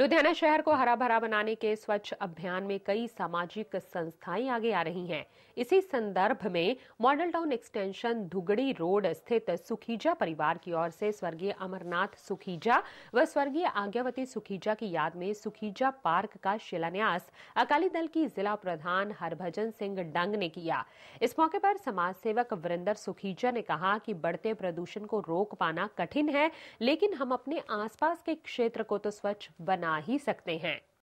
लुधियाना शहर को हरा भरा बनाने के स्वच्छ अभियान में कई सामाजिक संस्थाएं आगे आ रही हैं इसी संदर्भ में model town extension Dhugri road स्थित सुखीजा परिवार की ओर से स्वर्गीय अमरनाथ सुखीजा व स्वर्गीय आज्ञावती सुखीजा की याद में सुखीजा पार्क का शिलान्यास अकाली दल की जिला प्रधान हरभजन सिंह डंग ने किया इस मौके पर समाज सेवक वरिंदर सुखीजा ने कहा कि बढ़ते प्रदूषण को रोक पाना कठिन है लेकिन हम अपने आसपास के क्षेत्र को तो स्वच्छ बना बना ही सकते हैं